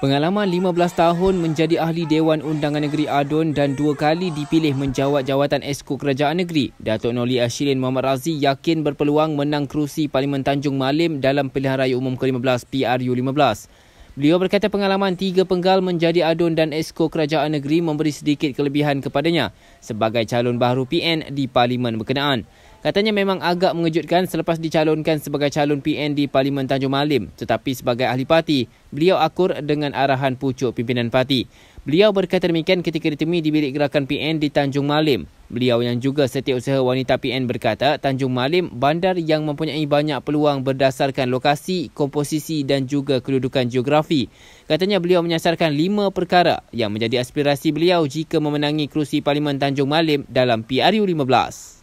Pengalaman 15 tahun menjadi ahli Dewan Undangan Negeri Adun dan dua kali dipilih menjawat jawatan Esko Kerajaan Negeri, Datuk Noli Ashirin Muhammad Razi yakin berpeluang menang kerusi Parlimen Tanjung Malim dalam pilihan raya umum ke-15 PRU-15. Beliau berkata pengalaman tiga penggal menjadi adun dan Esko Kerajaan Negeri memberi sedikit kelebihan kepadanya sebagai calon baru PN di Parlimen berkenaan. Katanya memang agak mengejutkan selepas dicalonkan sebagai calon PN di Parlimen Tanjung Malim tetapi sebagai ahli parti, beliau akur dengan arahan pucuk pimpinan parti. Beliau berkata demikian ketika ditemui di bilik gerakan PN di Tanjung Malim. Beliau yang juga setiausaha wanita PN berkata Tanjung Malim bandar yang mempunyai banyak peluang berdasarkan lokasi, komposisi dan juga kedudukan geografi. Katanya beliau menyasarkan lima perkara yang menjadi aspirasi beliau jika memenangi kerusi Parlimen Tanjung Malim dalam PRU 15.